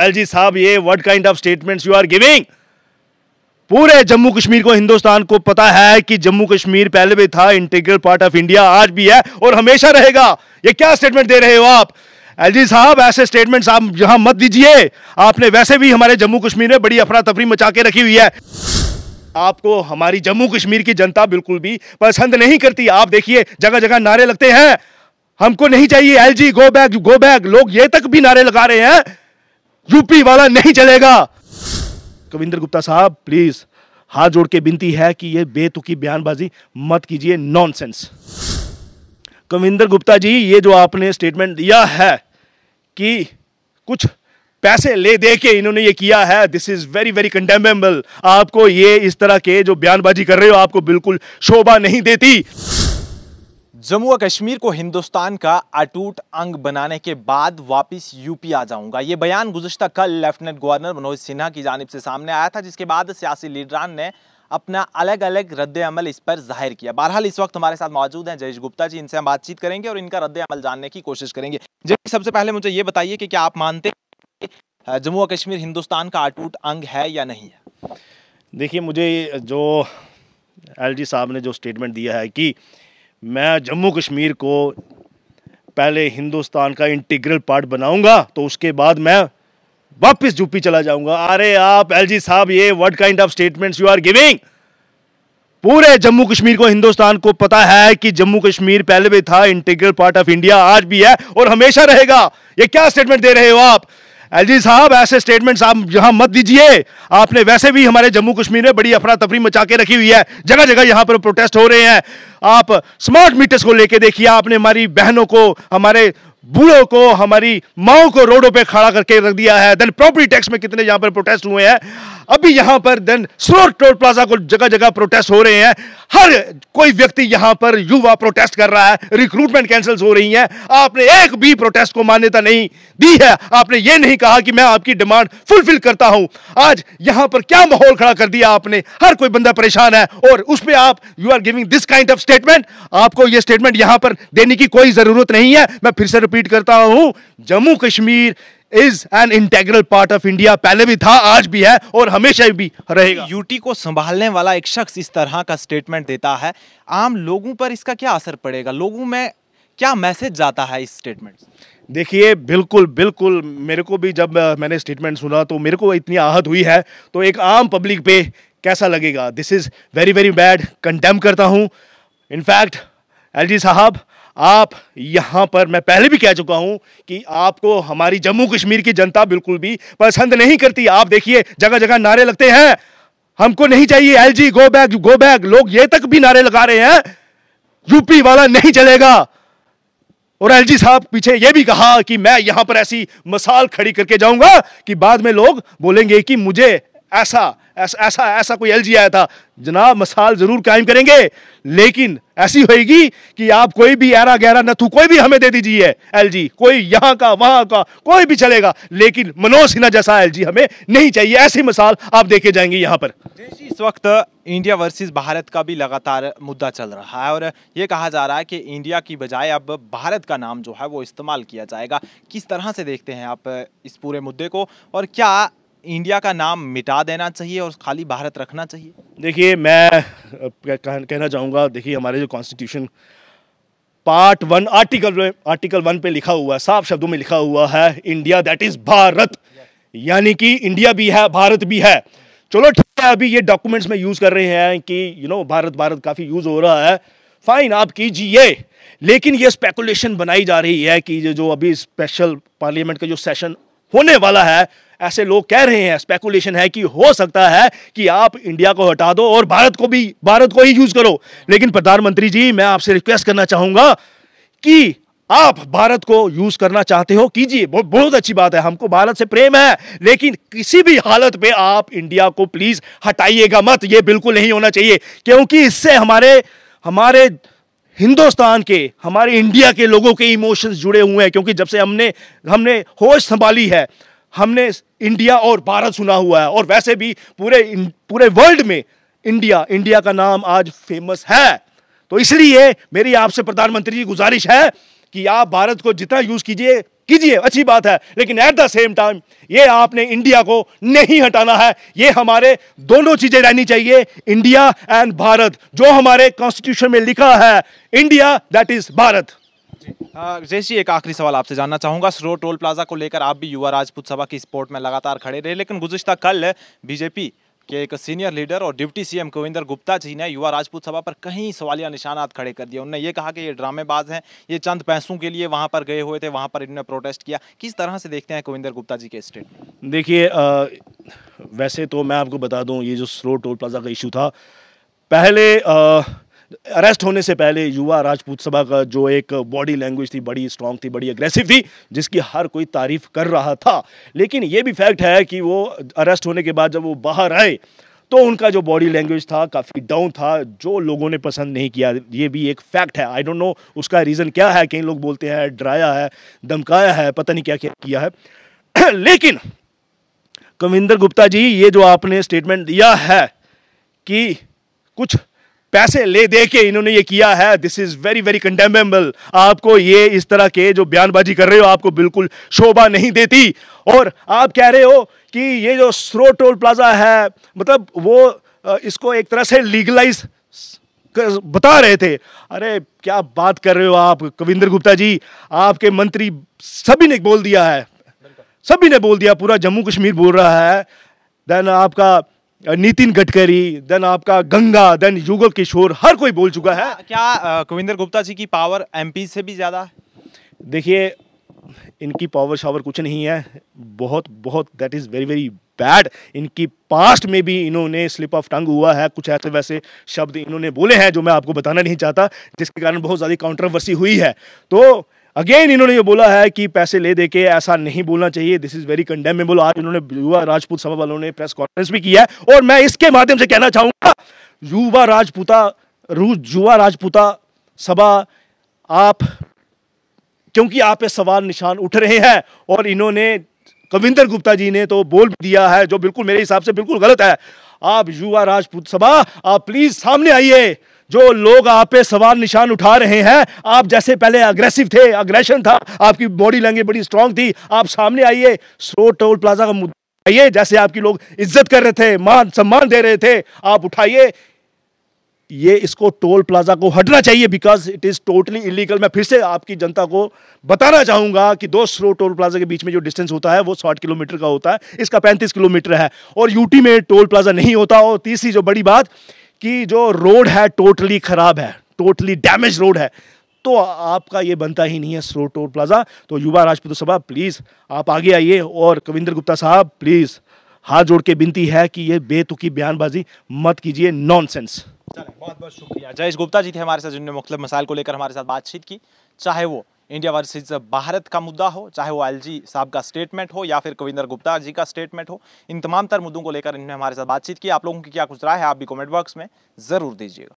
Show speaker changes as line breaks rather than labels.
L G साहब ये what kind of statements you are giving पूरे जम्मू कश्मीर को हिंदुस्तान को पता है कि जम्मू कश्मीर पहले भी था इंटीग्रल पार्ट ऑफ इंडिया आज भी है और हमेशा रहेगा ये क्या स्टेटमेंट दे रहे हो आप एलजी साहब ऐसे स्टेटमेंट्स आप यहां मत दीजिए आपने वैसे भी हमारे जम्मू कश्मीर में बड़ी अफरा तफरी मचा के रखी हुई है आपको हमारी जम्मू कश्मीर की जनता बिल्कुल भी पसंद नहीं करती आप देखिए जगह जगह नारे लगते हैं हमको नहीं चाहिए जी गो बैक गो बैक लोग ये तक भी नारे लगा रहे हैं यूपी वाला नहीं चलेगा कविंदर गुप्ता साहब प्लीज हाथ जोड़ के बिनती है कि ये बेतुकी बयानबाजी मत कीजिए नॉनसेंस कविंदर गुप्ता जी ये जो आपने स्टेटमेंट दिया है कि कुछ पैसे ले दे के इन्होंने ये किया है this is very very contemptible आपको ये इस तरह के जो बयानबाजी कर रहे हो आपको बिल्कुल शोभा नहीं देती
जम्मू और कश्मीर को हिंदुस्तान का अटूट अंग बनाने के बाद वापस यूपी आ जाऊंगा ये बयान गुजशत कल लेफ्टिनेंट गवर्नर मनोज सिन्हा की जानब से सामने आया था जिसके बाद सियासी लीडरान ने अपना अलग अलग रद्द अमल इस पर जाहिर किया बहरहाल इस वक्त हमारे साथ मौजूद हैं जयेश गुप्ता जी इनसे हम बातचीत करेंगे और इनका रद्द अमल जानने की कोशिश करेंगे जयेश सबसे पहले मुझे ये बताइए कि क्या आप मानते हैं जम्मू और कश्मीर हिंदुस्तान का अटूट अंग है या नहीं है
देखिए मुझे जो एल साहब ने जो स्टेटमेंट दिया है कि मैं जम्मू कश्मीर को पहले हिंदुस्तान का इंटीग्रल पार्ट बनाऊंगा तो उसके बाद मैं वापस यूपी चला जाऊंगा अरे आप एलजी साहब ये what kind of statements you are giving पूरे जम्मू कश्मीर को हिंदुस्तान को पता है कि जम्मू कश्मीर पहले भी था इंटीग्रल पार्ट ऑफ इंडिया आज भी है और हमेशा रहेगा ये क्या स्टेटमेंट दे रहे हो आप एलजी साहब ऐसे स्टेटमेंट्स आप यहां मत दीजिए आपने वैसे भी हमारे जम्मू कश्मीर में बड़ी अफरा तफरी मचा के रखी हुई है जगह जगह यहाँ पर प्रोटेस्ट हो रहे हैं आप स्मार्ट मीटर्स को लेके देखिए आपने हमारी बहनों को हमारे बूढ़ों को हमारी माओ को रोडों पे खड़ा करके रख दिया है देन प्रॉपर्टी टैक्स में कितने यहां पर प्रोटेस्ट हुए हैं अभी यहां पर देन स्लोर टोल प्लाजा को जगह जगह प्रोटेस्ट हो रहे हैं हर कोई व्यक्ति यहां पर युवा प्रोटेस्ट कर रहा है रिक्रूटमेंट कैंसिल हो रही है आपने एक भी प्रोटेस्ट को मान्यता नहीं दी है आपने ये नहीं कहा कि मैं आपकी डिमांड फुलफिल करता हूं आज यहां पर क्या माहौल खड़ा कर दिया आपने हर कोई बंदा परेशान है और उसमें आप you are giving this kind of statement आपको यह स्टेटमेंट यहां पर देने की कोई जरूरत नहीं है मैं फिर से रिपीट करता हूँ Jammu Kashmir is an integral part of India पहले भी था आज भी है और हमेशा भी
रहेगा यूटी को संभालने वाला एक शख्स इस तरह का स्टेटमेंट देता है आम लोगों पर इसका क्या असर पड़ेगा लोगों में क्या मैसेज जाता है इस स्टेटमेंट देखिए बिल्कुल बिल्कुल मेरे को भी जब मैंने
स्टेटमेंट सुना तो मेरे को इतनी आहत हुई है तो एक आम पब्लिक पे कैसा लगेगा this is very very bad condemn करता हूँ इनफैक्ट एल साहब आप यहाँ पर मैं पहले भी कह चुका हूँ कि आपको हमारी जम्मू कश्मीर की जनता बिल्कुल भी पसंद नहीं करती आप देखिए जगह जगह नारे लगते हैं हमको नहीं चाहिए L G go back go back लोग ये तक भी नारे लगा रहे हैं यूपी वाला नहीं चलेगा और एल जी साहब पीछे ये भी कहा कि मैं यहां पर ऐसी मसाल खड़ी करके जाऊंगा कि बाद में लोग बोलेंगे कि मुझे ऐसा ऐसा ऐसा ऐसा कोई एलजी आया था जनाब मसाल ज़रूर कायम करेंगे लेकिन ऐसी होएगी कि आप कोई भी एरा गहरा नथु कोई भी हमें दे दीजिए एलजी कोई यहाँ का वहाँ का कोई भी चलेगा लेकिन मनोज सिन्हा जैसा एलजी हमें नहीं चाहिए ऐसी मिसाल आप देखे जाएंगे यहाँ पर
इस वक्त इंडिया वर्सेस भारत का भी लगातार मुद्दा चल रहा है और ये कहा जा रहा है कि इंडिया की बजाय अब भारत का नाम जो है वो इस्तेमाल किया जाएगा किस तरह से देखते हैं आप इस पूरे मुद्दे को और क्या इंडिया का नाम मिटा देना चाहिए और खाली भारत रखना चाहिए देखिए मैं कहना चाहूँगा देखिए हमारे जो constitution part one
article article one पे लिखा हुआ है साफ शब्दों में लिखा हुआ है इंडिया दैट इज़ भारत यानी कि इंडिया भी है भारत भी है चलो ठीक है अभी ये डॉक्यूमेंट्स में यूज़ कर रहे हैं कि you you know know, Bharat Bharat काफ़ी यूज़ हो रहा है फाइन आप कीजिए लेकिन ये स्पेकुलेशन बनाई जा रही है कि जो अभी स्पेशल पार्लियामेंट का जो सेशन होने वाला है ऐसे लोग कह रहे हैं स्पेकुलेशन है कि हो सकता है कि आप इंडिया को हटा दो और भारत को भी भारत को ही यूज करो लेकिन प्रधानमंत्री जी मैं आपसे रिक्वेस्ट करना चाहूंगा कि आप भारत को यूज करना चाहते हो कीजिए बहुत बहुत अच्छी बात है हमको भारत से प्रेम है लेकिन किसी भी हालत पे आप इंडिया को प्लीज हटाइएगा मत ये बिल्कुल नहीं होना चाहिए क्योंकि इससे हमारे हमारे हिंदुस्तान के हमारे इंडिया के लोगों के इमोशंस जुड़े हुए हैं क्योंकि जब से हमने हमने होश संभाली है हमने इंडिया और भारत सुना हुआ है और वैसे भी पूरे पूरे वर्ल्ड में इंडिया इंडिया का नाम आज फेमस है तो इसलिए मेरी आपसे प्रधानमंत्री जी गुजारिश है कि आप भारत को जितना यूज़ कीजिए कीजिए अच्छी बात है लेकिन एट द सेम टाइम ये आपने इंडिया को नहीं हटाना है ये हमारे दोनों चीज़ें रहनी चाहिए इंडिया एंड भारत जो हमारे कॉन्स्टिट्यूशन में लिखा है इंडिया दैट इज़ भारत
जैसी एक आखिरी सवाल आपसे जानना चाहूंगा स्रो टोल प्लाजा को लेकर आप भी युवा राजपूत सभा की स्पोर्ट में लगातार खड़े रहे लेकिन गुजश्ता कल बीजेपी कि एक सीनियर लीडर और डिप्टी सीएम गोविंदर गुप्ता जी ने युवा राजपूत सभा पर कहीं सवालिया निशानात खड़े कर दिए उन्होंने ये कहा कि ये ड्रामेबाज हैं ये चंद पैसों के लिए वहाँ पर गए हुए थे वहाँ पर इन्होंने प्रोटेस्ट किया किस तरह से देखते हैं कविंदर गुप्ता जी के स्टेट
देखिए वैसे तो मैं आपको बता दूँ ये जो स्लो टोल प्लाजा का इशू था पहले आ, अरेस्ट होने से पहले युवा राजपूत सभा का जो एक बॉडी लैंग्वेज थी बड़ी स्ट्रांग थी बड़ी अग्रेसिव थी जिसकी हर कोई तारीफ कर रहा था लेकिन ये भी फैक्ट है कि वो अरेस्ट होने के बाद जब वो बाहर आए तो उनका जो बॉडी लैंग्वेज था काफ़ी डाउन था जो लोगों ने पसंद नहीं किया ये भी एक फैक्ट है आई डोंट नो उसका रीज़न क्या है कई लोग बोलते हैं डराया है धमकाया है पता नहीं क्या क्या किया है लेकिन कविंदर गुप्ता जी ये जो आपने स्टेटमेंट दिया है कि कुछ पैसे ले दे के इन्होंने ये किया है this is very very condemnable आपको ये इस तरह के जो बयानबाजी कर रहे हो आपको बिल्कुल शोभा नहीं देती और आप कह रहे हो कि ये जो स्रो टोल प्लाजा है मतलब वो इसको एक तरह से लीगलाइज बता रहे थे अरे क्या बात कर रहे हो आप कविंदर गुप्ता जी आपके मंत्री सभी ने बोल दिया है सभी ने बोल दिया पूरा जम्मू कश्मीर बोल रहा है देन आपका नितिन गडकरी देन आपका गंगा देन युगल किशोर हर कोई बोल चुका है
क्या कविंदर गुप्ता जी की पावर एमपी से भी ज़्यादा
देखिए इनकी पावर शावर कुछ नहीं है बहुत बहुत that is very very bad इनकी पास्ट में भी इन्होंने स्लिप ऑफ टंग हुआ है कुछ ऐसे वैसे शब्द इन्होंने बोले हैं जो मैं आपको बताना नहीं चाहता जिसके कारण बहुत ज़्यादा कॉन्ट्रोवर्सी हुई है तो अगेन इन्होंने ये बोला है कि पैसे ले दे के ऐसा नहीं बोलना चाहिए दिस इज वेरी कंडेमेबल आज इन्होंने युवा राजपूत सभा वालों ने प्रेस कॉन्फ्रेंस भी किया है और मैं इसके माध्यम से कहना चाहूंगा युवा राजपूता युवा राजपूता सभा आप क्योंकि आप पे सवाल निशान उठ रहे हैं और इन्होंने कविंदर गुप्ता जी ने तो बोल दिया है जो बिल्कुल मेरे हिसाब से बिल्कुल गलत है आप युवा राजपूत सभा आप प्लीज सामने आइए जो लोग आप पे सवाल निशान उठा रहे हैं आप जैसे पहले अग्रेसिव थे अग्रेशन था आपकी बॉडी लैंग्वेज बड़ी स्ट्रांग थी आप सामने आइए सो टोल प्लाजा का मुद्दा उठाइए जैसे आपकी लोग इज्जत कर रहे थे मान सम्मान दे रहे थे आप उठाइए ये इसको टोल प्लाजा को हटना चाहिए because it is totally illegal मैं फिर से आपकी जनता को बताना चाहूंगा कि दो स्लो टोल प्लाजा के बीच में जो डिस्टेंस होता है वो साठ किलोमीटर का होता है इसका पैंतीस किलोमीटर है और यूटी में टोल प्लाजा नहीं होता और तीसरी जो बड़ी बात कि जो रोड है टोटली ख़राब है टोटली डैमेज रोड है तो आपका ये बनता ही नहीं है स्लो टोल प्लाजा तो युवा राजपूत सभा प्लीज़ आप आगे आइए और कविंद्र गुप्ता साहब प्लीज़ हाथ जोड़ के विनती है कि ये बेतुकी बयानबाजी मत कीजिए नॉनसेंस
बहुत बहुत शुक्रिया जयेश गुप्ता जी थे हमारे साथ जिन्होंने मुख्तलिफ मसाइल को लेकर हमारे साथ बातचीत की चाहे वो इंडिया वर्सेज भारत का मुद्दा हो चाहे वो एल साहब का स्टेटमेंट हो या फिर कविंदर गुप्ता जी का स्टेटमेंट हो इन तमाम तर मुद्दों को लेकर इन्होंने हमारे साथ बातचीत की आप लोगों की क्या कुछ राय है आप भी कॉमेंट बॉक्स में ज़रूर दीजिएगा